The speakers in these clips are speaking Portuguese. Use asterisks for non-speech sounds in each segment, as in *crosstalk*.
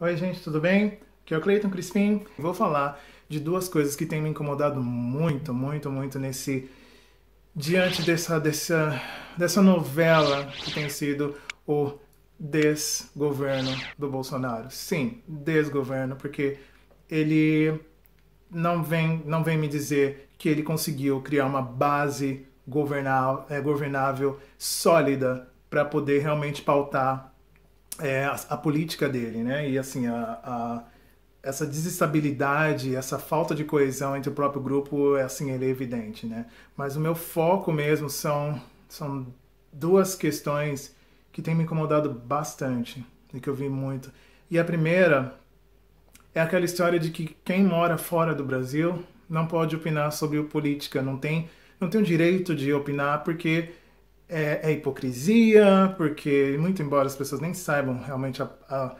Oi, gente, tudo bem? Aqui é o Cleiton Crispim. Vou falar de duas coisas que têm me incomodado muito, muito, muito nesse. diante dessa, dessa, dessa novela que tem sido o desgoverno do Bolsonaro. Sim, desgoverno, porque ele não vem, não vem me dizer que ele conseguiu criar uma base governável, é, governável sólida para poder realmente pautar é, a, a, política dele, né? E assim, a, a, essa desestabilidade, essa falta de coesão entre o próprio grupo, é assim, ele é evidente, né? Mas o meu foco mesmo são, são duas questões que têm me incomodado bastante e que eu vi muito. E a primeira é aquela história de que quem mora fora do Brasil não pode opinar sobre política, não tem, não tem o direito de opinar porque é, é, hipocrisia, porque, muito embora as pessoas nem saibam realmente a, a,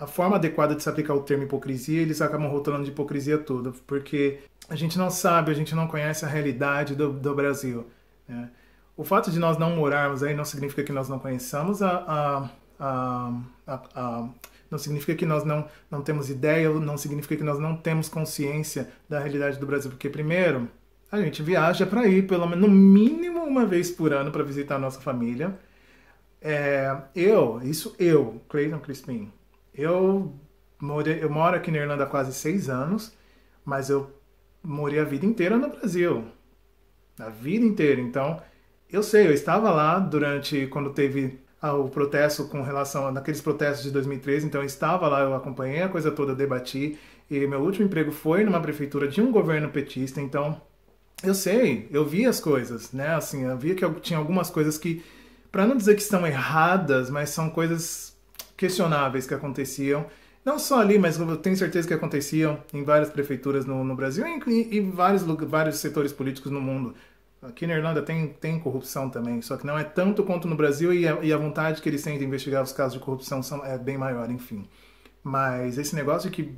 a forma adequada de se aplicar o termo hipocrisia, eles acabam rotulando de hipocrisia toda porque a gente não sabe, a gente não conhece a realidade do, do Brasil. Né? O fato de nós não morarmos aí não significa que nós não conheçamos a, a, a não significa que nós não, não temos ideia, não significa que nós não temos consciência da realidade do Brasil, porque, primeiro, a gente viaja para ir pelo menos no mínimo uma vez por ano para visitar a nossa família. É, eu, isso eu, Clayton Crispim, eu, morei, eu moro aqui na Irlanda há quase seis anos, mas eu morei a vida inteira no Brasil. A vida inteira. Então, eu sei, eu estava lá durante quando teve o protesto com relação àqueles protestos de 2013, então eu estava lá, eu acompanhei a coisa toda, debati, e meu último emprego foi numa prefeitura de um governo petista, então eu sei, eu vi as coisas, né? Assim, eu via que eu tinha algumas coisas que, para não dizer que estão erradas, mas são coisas questionáveis que aconteciam. Não só ali, mas eu tenho certeza que aconteciam em várias prefeituras no, no Brasil e em vários, vários setores políticos no mundo. Aqui na Irlanda tem, tem corrupção também, só que não é tanto quanto no Brasil e a, e a vontade que eles têm de investigar os casos de corrupção são, é bem maior, enfim. Mas esse negócio que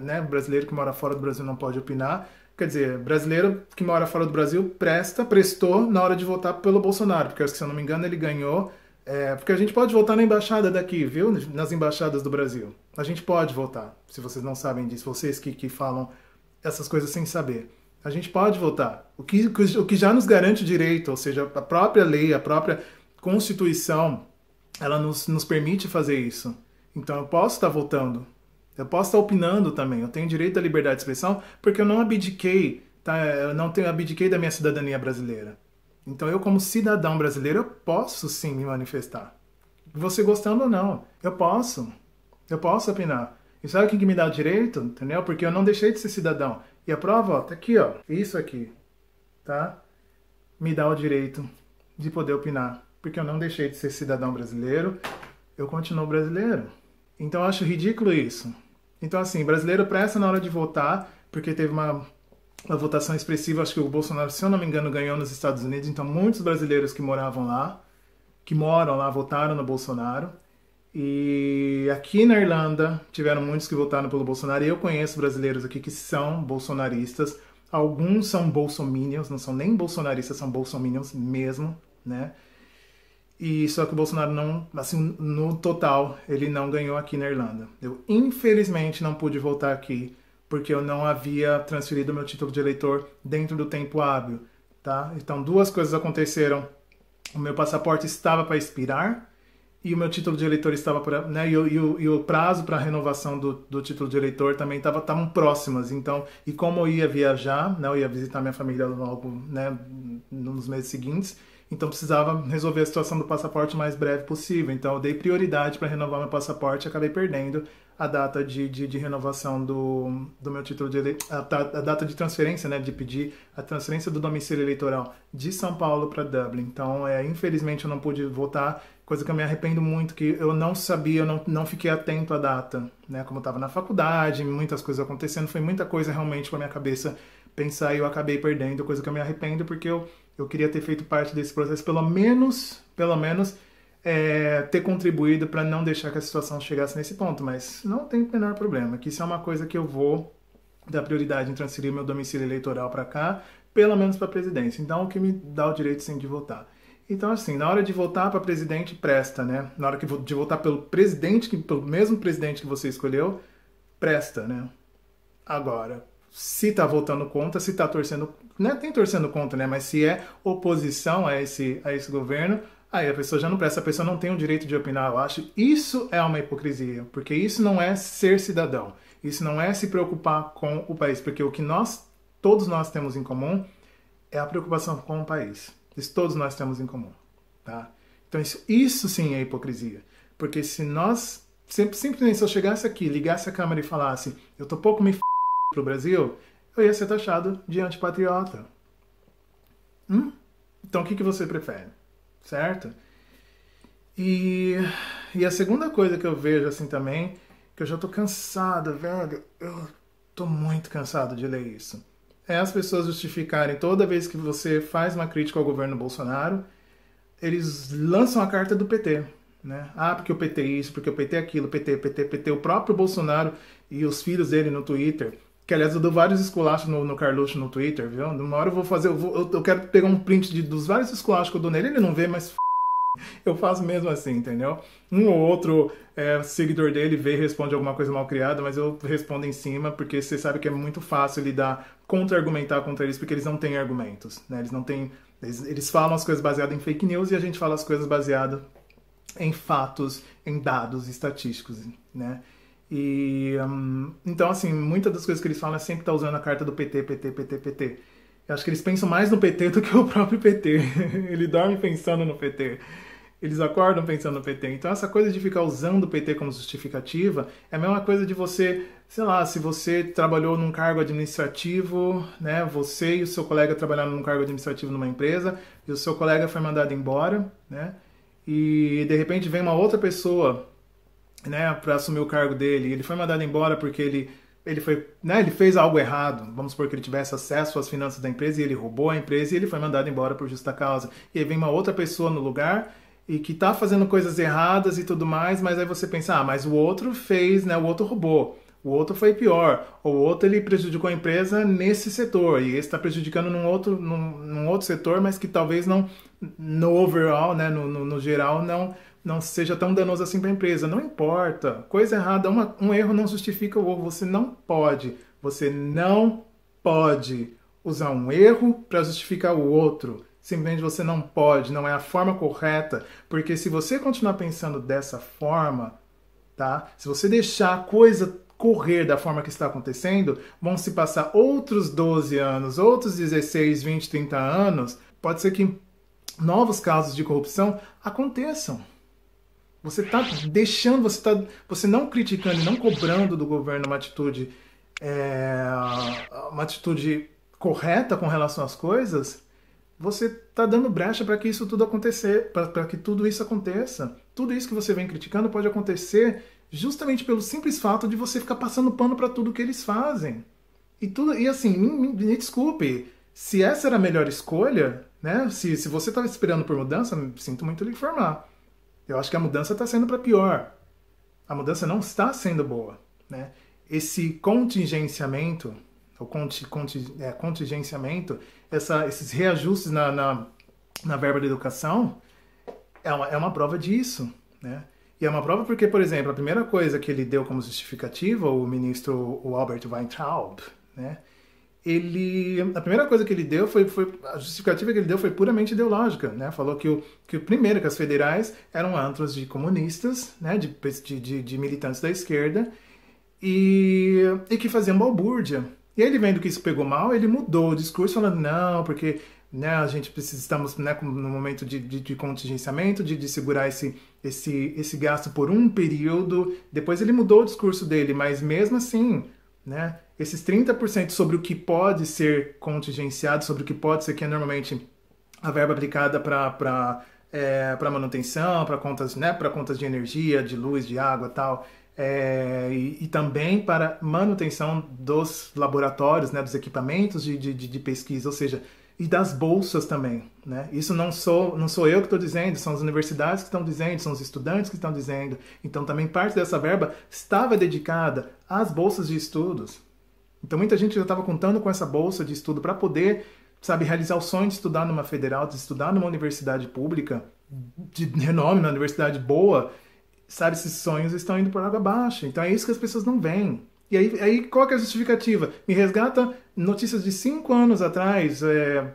né, brasileiro que mora fora do Brasil não pode opinar, quer dizer, brasileiro que mora fora do Brasil presta, prestou na hora de votar pelo Bolsonaro, porque se eu não me engano ele ganhou. É, porque a gente pode votar na embaixada daqui, viu? Nas embaixadas do Brasil. A gente pode votar, se vocês não sabem disso, vocês que, que falam essas coisas sem saber. A gente pode votar. O que, o que já nos garante o direito, ou seja, a própria lei, a própria Constituição, ela nos, nos permite fazer isso. Então eu posso estar votando. Eu posso estar opinando também. Eu tenho direito à liberdade de expressão porque eu não abdiquei, tá? Eu não tenho abdiquei da minha cidadania brasileira. Então eu como cidadão brasileiro eu posso sim me manifestar. Você gostando ou não, eu posso. Eu posso opinar. E sabe quem que me dá o direito? Entendeu? Porque eu não deixei de ser cidadão. E a prova, ó, tá aqui, ó. Isso aqui. Tá? Me dá o direito de poder opinar. Porque eu não deixei de ser cidadão brasileiro. Eu continuo brasileiro. Então eu acho ridículo isso. Então, assim, brasileiro pressa na hora de votar, porque teve uma, uma votação expressiva, acho que o Bolsonaro, se eu não me engano, ganhou nos Estados Unidos. Então, muitos brasileiros que moravam lá, que moram lá, votaram no Bolsonaro. E aqui na Irlanda tiveram muitos que votaram pelo Bolsonaro. Eu conheço brasileiros aqui que são bolsonaristas. Alguns são bolsominions, não são nem bolsonaristas, são bolsominions mesmo, né? E só que o Bolsonaro não, assim, no total, ele não ganhou aqui na Irlanda. Eu infelizmente não pude voltar aqui porque eu não havia transferido meu título de eleitor dentro do tempo hábil, tá? Então duas coisas aconteceram. O meu passaporte estava para expirar e o meu título de eleitor estava para, né, e, e, e, o prazo para renovação do, do, título de eleitor também estava tão próximas. Então, e como eu ia viajar, né, eu ia visitar minha família logo, né, nos meses seguintes, então precisava resolver a situação do passaporte o mais breve possível. Então eu dei prioridade para renovar meu passaporte e acabei perdendo a data de, de, de, renovação do, do meu título de ele... a, a, data de transferência, né, de pedir a transferência do domicílio eleitoral de São Paulo para Dublin. Então, é, infelizmente eu não pude votar, coisa que eu me arrependo muito que eu não sabia, eu não, não fiquei atento à data, né, como eu estava na faculdade, muitas coisas acontecendo, foi muita coisa realmente com a minha cabeça pensar e eu acabei perdendo, coisa que eu me arrependo, porque eu, eu queria ter feito parte desse processo, pelo menos, pelo menos, é, ter contribuído para não deixar que a situação chegasse nesse ponto. Mas não tem o menor problema, que isso é uma coisa que eu vou dar prioridade em transferir meu domicílio eleitoral para cá, pelo menos para a presidência. Então, o que me dá o direito, sim, de votar. Então, assim, na hora de votar para presidente, presta, né? Na hora de votar pelo presidente, pelo mesmo presidente que você escolheu, presta, né? Agora, se tá votando contra, se tá torcendo, não é tem torcendo contra, né? Mas se é oposição a esse, a esse governo, aí a pessoa já não presta, a pessoa não tem o direito de opinar, eu acho. Isso é uma hipocrisia, porque isso não é ser cidadão. Isso não é se preocupar com o país, porque o que nós, todos nós temos em comum é a preocupação com o país. Isso todos nós temos em comum, tá? Então isso, isso sim é hipocrisia, porque se nós sempre simplesmente se eu chegasse aqui, ligasse a câmera e falasse, eu tô pouco me f para o Brasil, eu ia ser taxado de antipatriota. Hum? Então o que, que você prefere? Certo? E, e a segunda coisa que eu vejo assim também, que eu já estou cansado, velho, eu estou muito cansado de ler isso. É as pessoas justificarem toda vez que você faz uma crítica ao governo Bolsonaro, eles lançam a carta do PT. Né? Ah, porque o PT é isso, porque o PT é aquilo, PT, PT, PT, o próprio Bolsonaro e os filhos dele no Twitter que aliás, eu dou vários esculachos no, no Carluxo no Twitter, viu? Uma hora eu vou fazer, eu, vou, eu, eu quero pegar um print de, dos vários esculachos que eu dou nele, ele não vê, mas f... eu faço mesmo assim, entendeu? Um ou outro é, seguidor dele vê e responde alguma coisa mal criada, mas eu respondo em cima, porque você sabe que é muito fácil lidar, contra-argumentar contra eles, porque eles não têm argumentos, né? Eles não têm. Eles, eles falam as coisas baseadas em fake news e a gente fala as coisas baseadas em fatos, em dados estatísticos, né? E um, então, assim, muitas das coisas que eles falam é sempre tá usando a carta do PT, PT, PT, PT. Eu acho que eles pensam mais no PT do que o próprio PT. *laughs* Ele dorme pensando no PT. Eles acordam pensando no PT. Então, essa coisa de ficar usando o PT como justificativa é a mesma coisa de você, sei lá, se você trabalhou num cargo administrativo, né? Você e o seu colega trabalharam num cargo administrativo numa empresa e o seu colega foi mandado embora, né? E de repente vem uma outra pessoa né, para assumir o cargo dele. Ele foi mandado embora porque ele, ele, foi, né, ele fez algo errado. Vamos supor que ele tivesse acesso às finanças da empresa e ele roubou a empresa e ele foi mandado embora por justa causa. E aí vem uma outra pessoa no lugar e que está fazendo coisas erradas e tudo mais, mas aí você pensa, ah, mas o outro fez, né, o outro roubou. O outro foi pior, o outro ele prejudicou a empresa nesse setor, e esse está prejudicando num outro, num, num, outro setor, mas que talvez não, no overall, né, no, no, no geral, não, não seja tão danoso assim para a empresa. Não importa. Coisa errada, uma, um erro não justifica o outro. Você não pode. Você não pode usar um erro para justificar o outro. Simplesmente você não pode, não é a forma correta, porque se você continuar pensando dessa forma, tá? Se você deixar a coisa correr da forma que está acontecendo, vão se passar outros 12 anos, outros 16, 20, 30 anos, pode ser que novos casos de corrupção aconteçam. Você está deixando, você tá, você não criticando e não cobrando do governo uma atitude, é, uma atitude correta com relação às coisas. Você está dando brecha para que isso tudo acontecer, para que tudo isso aconteça. Tudo isso que você vem criticando pode acontecer justamente pelo simples fato de você ficar passando pano para tudo que eles fazem. E tudo, e assim, me, me, me desculpe, se essa era a melhor escolha, né? Se, se você estava esperando por mudança, sinto muito lhe informar eu acho que a mudança está sendo para pior. A mudança não está sendo boa. Né? Esse contingenciamento, o conti, conti, é, contingenciamento, essa, esses reajustes na, na, na, verba da educação, é uma, é uma prova disso. Né? E é uma prova porque, por exemplo, a primeira coisa que ele deu como justificativa, o ministro o Albert Weintraub, né? ele a primeira coisa que ele deu foi, foi a justificativa que ele deu foi puramente ideológica né falou que o que o primeiro que as federais eram antros de comunistas né de, de, de militantes da esquerda e, e que faziam balbúrdia e aí ele vendo que isso pegou mal ele mudou o discurso falando não porque né a gente precisa estamos né no momento de, de, de contingenciamento de, de segurar esse esse esse gasto por um período depois ele mudou o discurso dele mas mesmo assim né? Esses 30% sobre o que pode ser contingenciado, sobre o que pode ser, que é normalmente a verba aplicada para é, para manutenção, para contas, né, para contas de energia, de luz, de água, tal, é, e, e, também para manutenção dos laboratórios, né, dos equipamentos de, de, de pesquisa, ou seja, e das bolsas também. Né? Isso não sou, não sou eu que estou dizendo, são as universidades que estão dizendo, são os estudantes que estão dizendo. Então, também parte dessa verba estava dedicada às bolsas de estudos. Então, muita gente já estava contando com essa bolsa de estudo para poder, sabe, realizar o sonho de estudar numa federal, de estudar numa universidade pública, de renome, numa universidade boa. Sabe, esses sonhos estão indo por água abaixo. Então, é isso que as pessoas não veem. E aí, aí qual é a justificativa? Me resgata notícias de cinco anos atrás, é,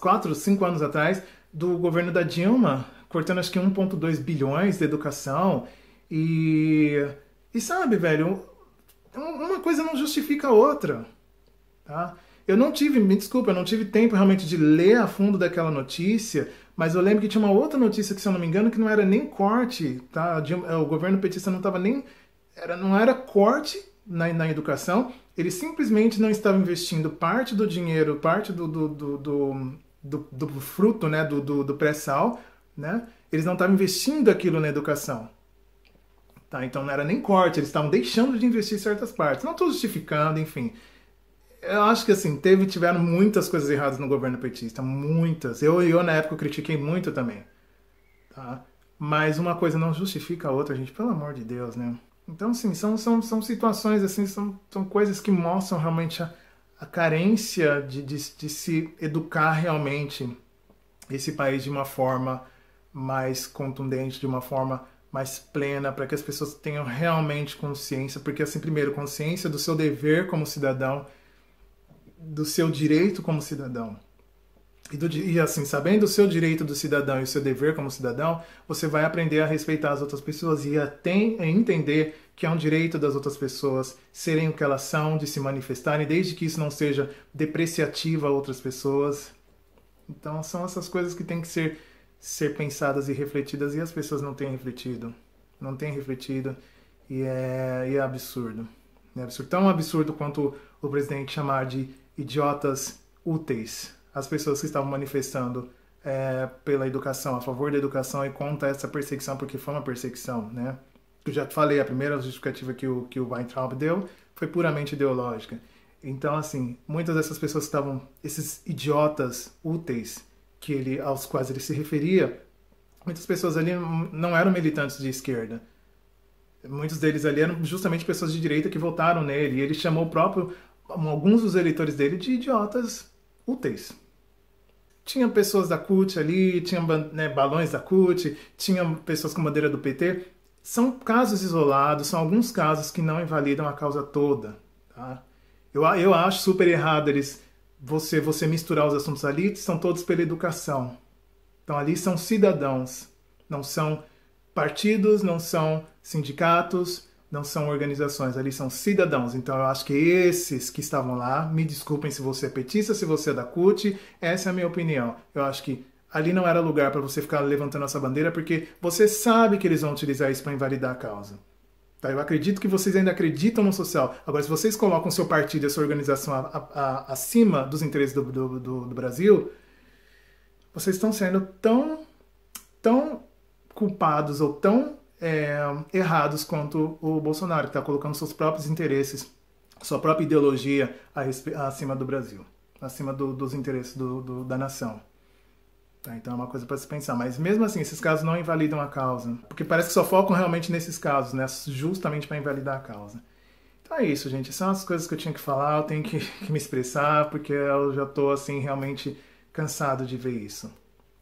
quatro, cinco anos atrás, do governo da Dilma, cortando acho que 1,2 bilhões de educação. E, e sabe, velho, uma coisa não justifica a outra. Tá? Eu não tive, me desculpa, eu não tive tempo realmente de ler a fundo daquela notícia, mas eu lembro que tinha uma outra notícia que, se eu não me engano, que não era nem corte, tá? O governo petista não estava nem. Era, não era corte na, na educação, ele simplesmente não estava investindo parte do dinheiro, parte do, do, do, do, do, do fruto, né, do, do, do pré-sal, né? Eles não estavam investindo aquilo na educação. Tá? Então não era nem corte, eles estavam deixando de investir em certas partes. Não estou justificando, enfim. Eu acho que assim, teve, tiveram muitas coisas erradas no governo petista, muitas. Eu, eu na época critiquei muito também. Tá? Mas uma coisa não justifica a outra, gente, pelo amor de Deus, né? Então, sim, são, são, são situações assim, são, são coisas que mostram realmente a, a carência de, de, de se educar realmente esse país de uma forma mais contundente, de uma forma mais plena, para que as pessoas tenham realmente consciência, porque assim, primeiro, consciência do seu dever como cidadão, do seu direito como cidadão. E, do, e, assim, sabendo o seu direito do cidadão e o seu dever como cidadão, você vai aprender a respeitar as outras pessoas e a, tem, a entender que é um direito das outras pessoas serem o que elas são, de se manifestarem, desde que isso não seja depreciativo a outras pessoas. Então, são essas coisas que têm que ser, ser pensadas e refletidas e as pessoas não têm refletido. Não têm refletido e é, e é absurdo. É absurdo. Tão absurdo quanto o presidente chamar de idiotas úteis as pessoas que estavam manifestando é, pela educação, a favor da educação e contra essa perseguição, porque foi uma perseguição, né? Eu já falei, a primeira justificativa que o, que o Weintraub deu foi puramente ideológica. Então, assim, muitas dessas pessoas que estavam, esses idiotas úteis que ele, aos quais ele se referia, muitas pessoas ali não eram militantes de esquerda. Muitos deles ali eram justamente pessoas de direita que votaram nele. E ele chamou o próprio, alguns dos eleitores dele de idiotas úteis tinha pessoas da CUT ali, tinha né, balões da CUT, tinha pessoas com bandeira do PT. São casos isolados, são alguns casos que não invalidam a causa toda. Tá? Eu, eu acho super errado eles você você misturar os assuntos ali, são todos pela educação. Então ali são cidadãos, não são partidos, não são sindicatos, não são organizações, ali são cidadãos. Então eu acho que esses que estavam lá, me desculpem se você é petista, se você é da CUT, essa é a minha opinião. Eu acho que ali não era lugar para você ficar levantando essa bandeira, porque você sabe que eles vão utilizar isso para invalidar a causa. Tá? Eu acredito que vocês ainda acreditam no social. Agora, se vocês colocam seu partido e a sua organização a, a, a, acima dos interesses do, do, do, do Brasil, vocês estão sendo tão, tão culpados ou tão é, errados quanto o Bolsonaro, que está colocando seus próprios interesses, sua própria ideologia acima do Brasil, acima do, dos interesses do, do, da nação. Tá, então é uma coisa para se pensar. Mas mesmo assim, esses casos não invalidam a causa. Porque parece que só focam realmente nesses casos, né? Justamente para invalidar a causa. Então é isso, gente. São as coisas que eu tinha que falar, eu tenho que, que me expressar, porque eu já estou assim, realmente cansado de ver isso.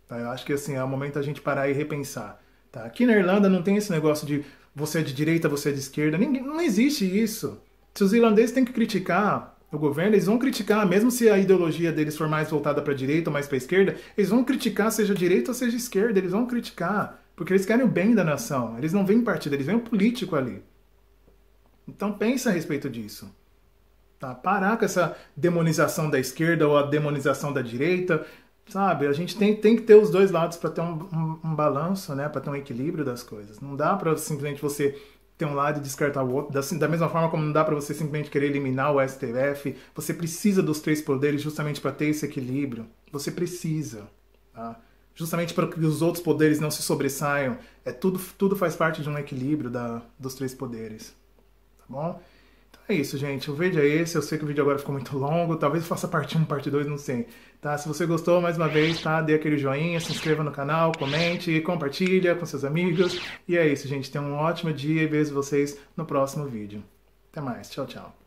Tá, eu acho que, assim, é o momento da gente parar e repensar. Tá? Aqui na Irlanda não tem esse negócio de você é de direita, você é de esquerda. Ninguém, não existe isso. Se os irlandeses têm que criticar o governo, eles vão criticar, mesmo se a ideologia deles for mais voltada para a direita ou mais para a esquerda, eles vão criticar, seja direita ou seja esquerda, eles vão criticar, porque eles querem o bem da nação. Eles não veem partido, eles veem o político ali. Então pensa a respeito disso. Tá? Parar com essa demonização da esquerda ou a demonização da direita sabe? A gente tem, tem que ter os dois lados para ter um, um, um, balanço, né? Para ter um equilíbrio das coisas. Não dá para simplesmente você ter um lado e descartar o outro. Da, da mesma forma como não dá para você simplesmente querer eliminar o STF, você precisa dos três poderes justamente para ter esse equilíbrio. Você precisa, tá? Justamente para que os outros poderes não se sobressaiam. É tudo, tudo faz parte de um equilíbrio da, dos três poderes, tá bom? É isso, gente. O vídeo é esse. Eu sei que o vídeo agora ficou muito longo. Talvez faça parte 1, parte 2, não sei. Tá? Se você gostou, mais uma vez, tá? Dê aquele joinha, se inscreva no canal, comente, compartilha com seus amigos. E é isso, gente. Tenham um ótimo dia e vejo vocês no próximo vídeo. Até mais. Tchau, tchau.